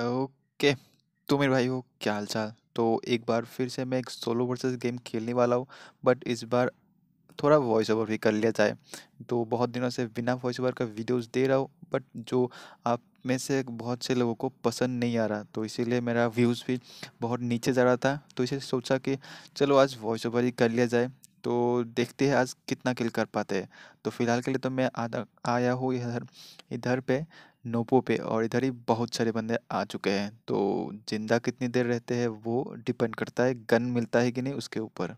okay तो मेरे भाई हो क्या हाल चाल तो एक बार फिर से मैं एक सोलो वर्सेस गेम खेलने वाला हूँ बट इस बार थोड़ा वॉइस ओवर भी कर लिया जाए तो बहुत दिनों से बिना वॉइस ओवर का वीडियोस दे रहा हूँ बट जो आप में से बहुत से लोगों को पसंद नहीं आ रहा तो इसीलिए मेरा व्यूज़ भी बहुत नीचे जा रहा था तो इसे सोचा कि चलो आज वॉइस ओवर ही कर लिया जाए तो देखते हैं आज कितना किल कर पाते हैं तो फिलहाल के लिए तो मैं आया हूँ इधर इधर पे नोपो पे और इधर ही बहुत सारे बंदे आ चुके हैं तो ज़िंदा कितनी देर रहते हैं वो डिपेंड करता है गन मिलता है कि नहीं उसके ऊपर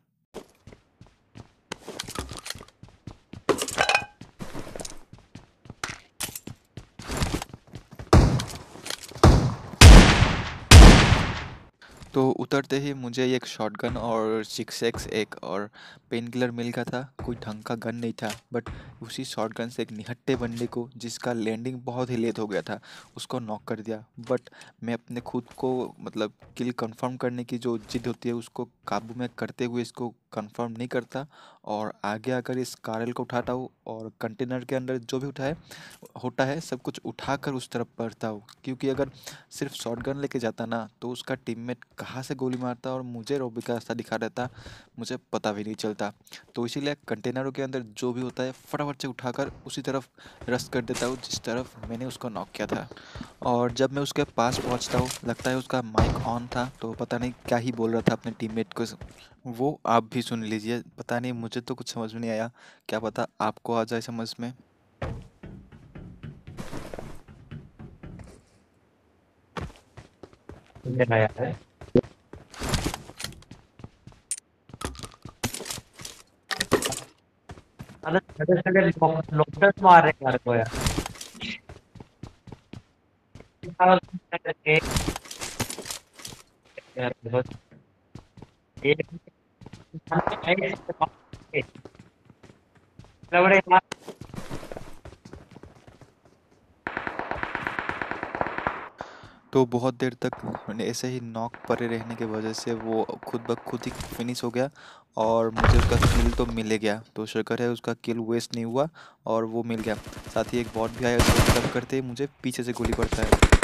तो उतरते ही मुझे एक शॉटगन और सिक्स एक्स एक और पेन किलर मिल गया था कोई ढंग का गन नहीं था बट उसी शॉटगन से एक निहट्टे बंदे को जिसका लैंडिंग बहुत ही लेट हो गया था उसको नॉक कर दिया बट मैं अपने खुद को मतलब किल कंफर्म करने की जो जिद होती है उसको काबू में करते हुए इसको कंफर्म नहीं करता और आगे आकर इस कारल को उठाता हूँ और कंटेनर के अंदर जो भी उठाए होता है सब कुछ उठा कर उस तरफ पढ़ता हूँ क्योंकि अगर सिर्फ शॉटगन लेके जाता ना तो उसका टीममेट कहाँ से गोली मारता और मुझे रोबी का रास्ता दिखा देता मुझे पता भी नहीं चलता तो इसीलिए कंटेनरों के अंदर जो भी होता है फटाफट से उठाकर उसी तरफ रस कर देता हूँ जिस तरफ मैंने उसको नॉक किया था और जब मैं उसके पास पहुँचता हूँ लगता है उसका माइक ऑन था तो पता नहीं क्या ही बोल रहा था अपने टीम को वो आप भी सुन लीजिए पता नहीं मुझे तो कुछ समझ में नहीं आया क्या पता आपको आ जाए समझ में आया है अरे सगे मार तो रहे यार को यार तो बहुत देर तक ऐसे ही नॉक परे रहने के वजह से वो खुद ब खुद ही फिनिश हो गया और मुझे उसका किल तो मिल गया तो शकर है उसका किल वेस्ट नहीं हुआ और वो मिल गया साथ ही एक बॉट भी आया उसको करते मुझे पीछे से गोली पड़ता है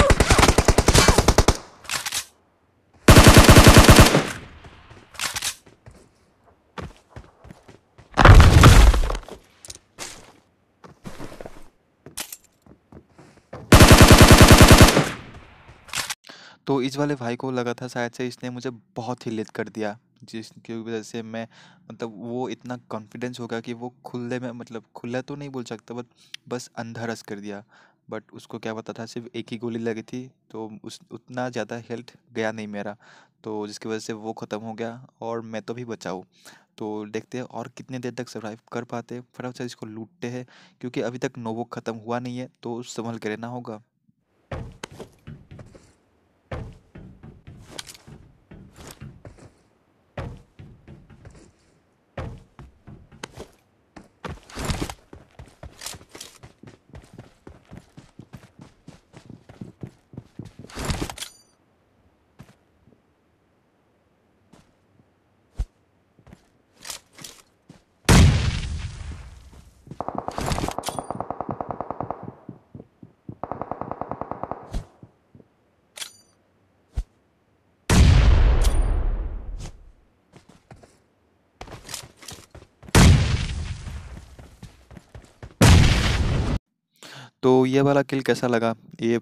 तो इस वाले भाई को लगा था शायद से इसने मुझे बहुत ही लेट कर दिया जिसकी वजह से मैं मतलब वो इतना कॉन्फिडेंस होगा कि वो खुले में मतलब खुला तो नहीं बोल सकता बट बस अंधा रस कर दिया बट उसको क्या पता था सिर्फ एक ही गोली लगी थी तो उस उतना ज़्यादा हेल्थ गया नहीं मेरा तो जिसकी वजह से वो ख़त्म हो गया और मैं तो भी बचाऊँ तो देखते हैं और कितने देर तक सर्वाइव कर पाते फटाफट से इसको लूटते हैं क्योंकि अभी तक नोबो ख़त्म हुआ नहीं है तो संभल के रहना होगा तो ये वाला किल कैसा लगा ये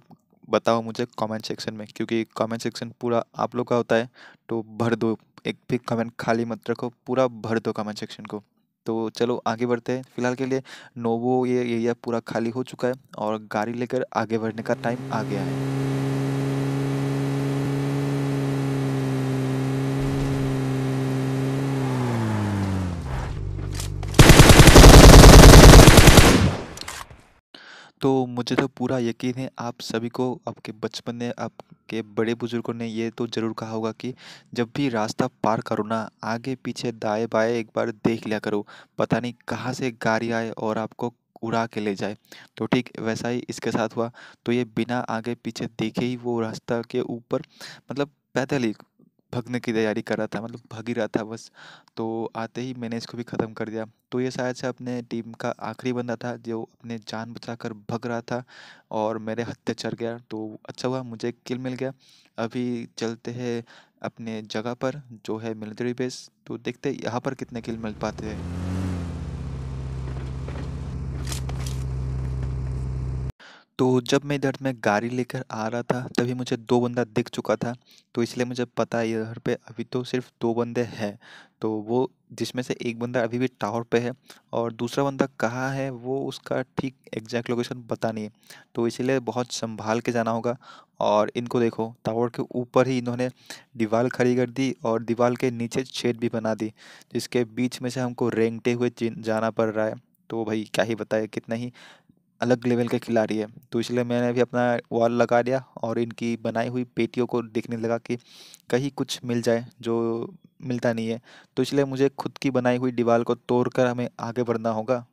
बताओ मुझे कमेंट सेक्शन में क्योंकि कमेंट सेक्शन पूरा आप लोग का होता है तो भर दो एक भी कमेंट खाली मत रखो पूरा भर दो कमेंट सेक्शन को तो चलो आगे बढ़ते हैं फिलहाल के लिए नोवो ये एरिया पूरा खाली हो चुका है और गाड़ी लेकर आगे बढ़ने का टाइम आ गया है तो मुझे तो पूरा यकीन है आप सभी को आपके बचपन ने आपके बड़े बुजुर्गों ने ये तो ज़रूर कहा होगा कि जब भी रास्ता पार करो ना आगे पीछे दाएं बाएं एक बार देख लिया करो पता नहीं कहाँ से गाड़ी आए और आपको उड़ा के ले जाए तो ठीक वैसा ही इसके साथ हुआ तो ये बिना आगे पीछे देखे ही वो रास्ता के ऊपर मतलब पैदल ही भगने की तैयारी कर रहा था मतलब भग ही रहा था बस तो आते ही मैंने इसको भी ख़त्म कर दिया तो ये शायद से अपने टीम का आखिरी बंदा था जो अपने जान बचा कर भग रहा था और मेरे हत्या चढ़ गया तो अच्छा हुआ मुझे किल मिल गया अभी चलते हैं अपने जगह पर जो है मिलिट्री बेस तो देखते यहाँ पर कितने किल मिल पाते हैं तो जब मैं इधर में गाड़ी लेकर आ रहा था तभी मुझे दो बंदा दिख चुका था तो इसलिए मुझे पता है इधर पे अभी तो सिर्फ दो बंदे हैं तो वो जिसमें से एक बंदा अभी भी टावर पे है और दूसरा बंदा कहाँ है वो उसका ठीक एग्जैक्ट लोकेशन पता नहीं है तो इसलिए बहुत संभाल के जाना होगा और इनको देखो टावर के ऊपर ही इन्होंने दीवार खड़ी कर दी और दीवार के नीचे छेद भी बना दी जिसके बीच में से हमको रेंगते हुए जाना पड़ रहा है तो भाई क्या ही बताए कितना ही अलग लेवल के खिलाड़ी है तो इसलिए मैंने भी अपना वॉल लगा दिया और इनकी बनाई हुई पेटियों को देखने लगा कि कहीं कुछ मिल जाए जो मिलता नहीं है तो इसलिए मुझे खुद की बनाई हुई दीवार को तोड़कर हमें आगे बढ़ना होगा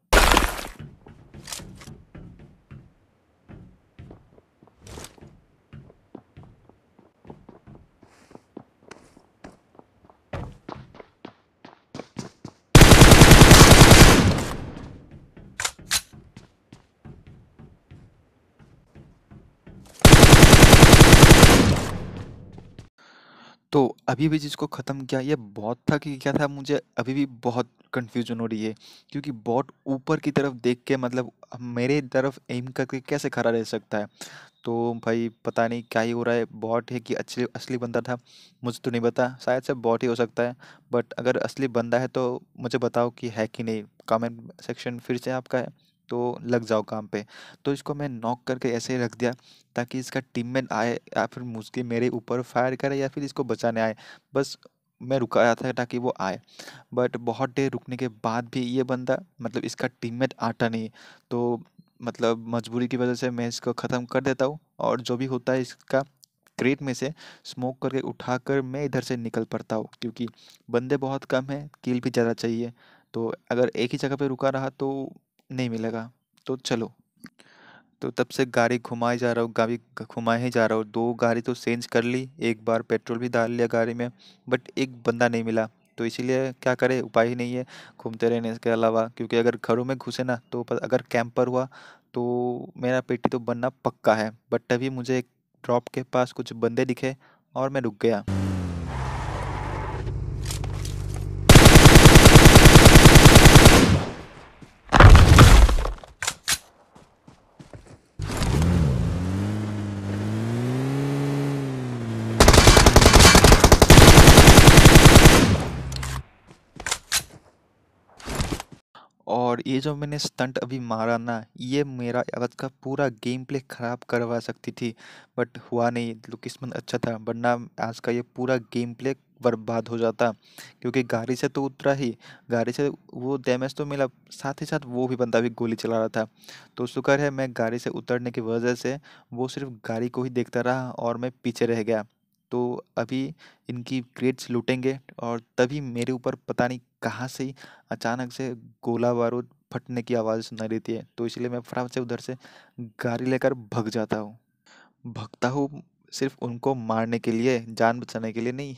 तो अभी भी जिसको ख़त्म किया ये बॉट था कि क्या था मुझे अभी भी बहुत कन्फ्यूजन हो रही है क्योंकि बॉट ऊपर की तरफ देख के मतलब मेरे तरफ एम करके कैसे खड़ा रह सकता है तो भाई पता नहीं क्या ही हो रहा है बॉट है कि अच्छे असली बंदा था मुझे तो नहीं पता शायद से बॉट ही हो सकता है बट अगर असली बंदा है तो मुझे बताओ कि है कि नहीं कमेंट सेक्शन फिर से आपका है तो लग जाओ काम पे तो इसको मैं नॉक करके ऐसे ही रख दिया ताकि इसका टीम आए या फिर मुझके मेरे ऊपर फायर करे या फिर इसको बचाने आए बस मैं रुका रहा था ताकि वो आए बट बहुत देर रुकने के बाद भी ये बंदा मतलब इसका टीममेट आटा नहीं तो मतलब मजबूरी की वजह से मैं इसको ख़त्म कर देता हूँ और जो भी होता है इसका क्रेट में से स्मोक करके उठा कर मैं इधर से निकल पड़ता हूँ क्योंकि बंदे बहुत कम हैं कील भी ज़्यादा चाहिए तो अगर एक ही जगह पे रुका रहा तो नहीं मिलेगा तो चलो तो तब से गाड़ी घुमाए जा रहा हूँ गाड़ी घुमाए ही जा रहा हूँ दो गाड़ी तो चेंज कर ली एक बार पेट्रोल भी डाल लिया गाड़ी में बट एक बंदा नहीं मिला तो इसीलिए क्या करें उपाय ही नहीं है घूमते रहने के अलावा क्योंकि अगर घरों में घुसे ना तो अगर कैंप पर हुआ तो मेरा पेटी तो बनना पक्का है बट तभी मुझे एक ड्रॉप के पास कुछ बंदे दिखे और मैं रुक गया जो मैंने स्टंट अभी मारा ना ये मेरा आज का पूरा गेम प्ले ख़राब करवा सकती थी बट हुआ नहीं किस्मत अच्छा था वरना आज का ये पूरा गेम प्ले बर्बाद हो जाता क्योंकि गाड़ी से तो उतरा ही गाड़ी से वो डैमेज तो मिला साथ ही साथ वो भी बंदा भी गोली चला रहा था तो शुक्र है मैं गाड़ी से उतरने की वजह से वो सिर्फ गाड़ी को ही देखता रहा और मैं पीछे रह गया तो अभी इनकी क्रेट्स लूटेंगे और तभी मेरे ऊपर पता नहीं कहाँ से अचानक से गोला बारूद फटने की आवाज़ सुनाई देती है तो इसलिए मैं फटाफट से उधर से गाड़ी लेकर भग जाता हूँ भगता हूँ सिर्फ उनको मारने के लिए जान बचाने के लिए नहीं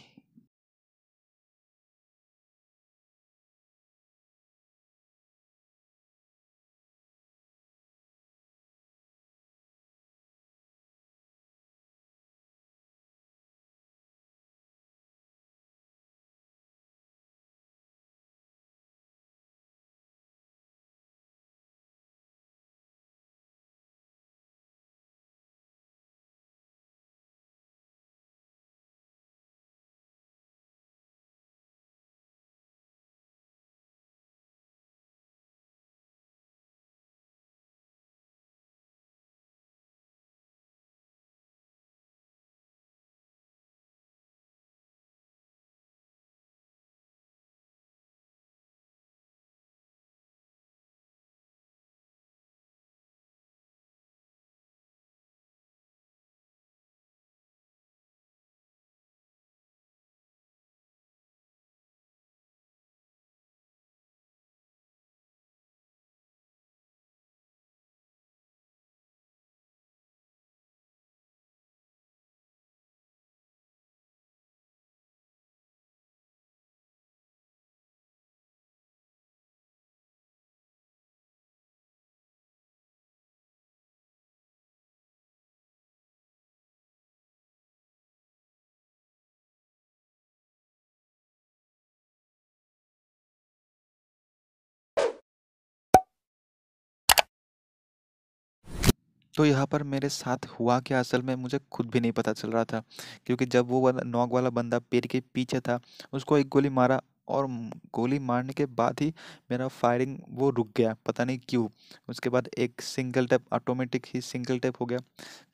तो यहाँ पर मेरे साथ हुआ क्या असल में मुझे खुद भी नहीं पता चल रहा था क्योंकि जब वो वाला नॉक वाला बंदा पेड़ के पीछे था उसको एक गोली मारा और गोली मारने के बाद ही मेरा फायरिंग वो रुक गया पता नहीं क्यों उसके बाद एक सिंगल टैप ऑटोमेटिक ही सिंगल टैप हो गया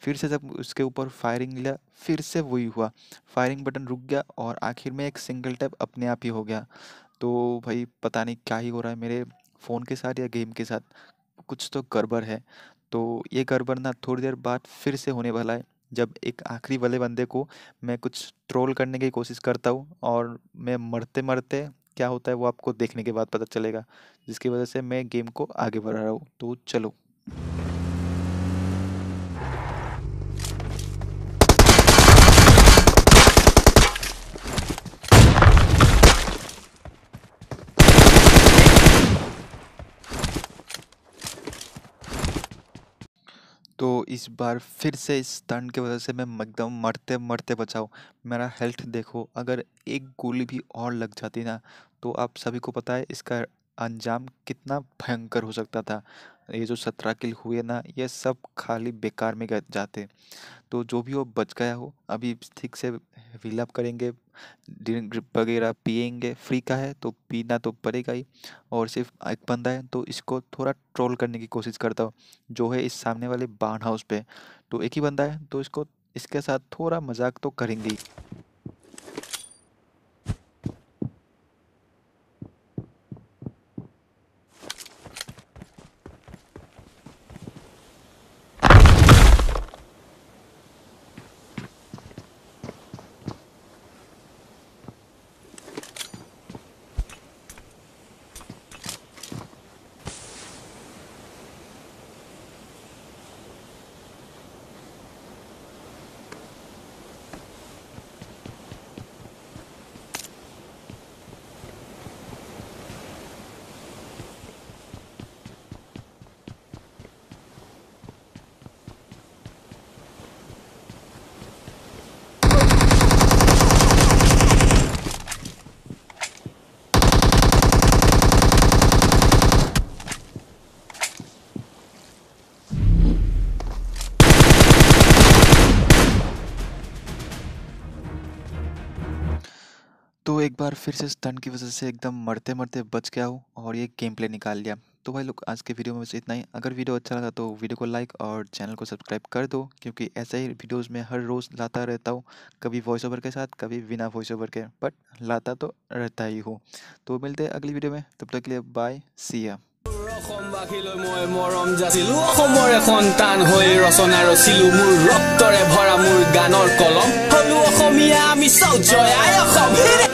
फिर से जब उसके ऊपर फायरिंग लिया फिर से वही हुआ फायरिंग बटन रुक गया और आखिर में एक सिंगल टैप अपने आप ही हो गया तो भाई पता नहीं क्या ही हो रहा है मेरे फ़ोन के साथ या गेम के साथ कुछ तो गड़बड़ है तो ये गड़बड़ना थोड़ी देर बाद फिर से होने वाला है जब एक आखिरी वाले बंदे को मैं कुछ ट्रोल करने की कोशिश करता हूँ और मैं मरते मरते क्या होता है वो आपको देखने के बाद पता चलेगा जिसकी वजह से मैं गेम को आगे बढ़ा रहा हूँ तो चलो तो इस बार फिर से इस स्टंट की वजह से मैं एकदम मरते मरते बचाओ मेरा हेल्थ देखो अगर एक गोली भी और लग जाती ना तो आप सभी को पता है इसका अंजाम कितना भयंकर हो सकता था ये जो सत्रह किल हुए ना ये सब खाली बेकार में जाते तो जो भी वो बच गया हो अभी ठीक से फिलअप करेंगे ड्रिंक वगैरह पियेंगे फ्री का है तो पीना तो पड़ेगा ही और सिर्फ एक बंदा है तो इसको थोड़ा ट्रोल करने की कोशिश करता हूँ जो है इस सामने वाले बार्न हाउस पे तो एक ही बंदा है तो इसको इसके साथ थोड़ा मजाक तो करेंगे ही बार फिर से स्टन की वजह से एकदम मरते मरते बच गया हूँ और ये गेम प्ले निकाल लिया तो भाई लोग आज के वीडियो में बस इतना ही अगर वीडियो अच्छा लगा तो वीडियो को लाइक और चैनल को सब्सक्राइब कर दो क्योंकि ऐसे ही वीडियोस में हर रोज़ लाता रहता हूँ कभी वॉइस ओवर के साथ कभी बिना वॉइस ओवर के बट लाता तो रहता ही हूँ तो मिलते हैं अगली वीडियो में तब तक के लिए बाय सी या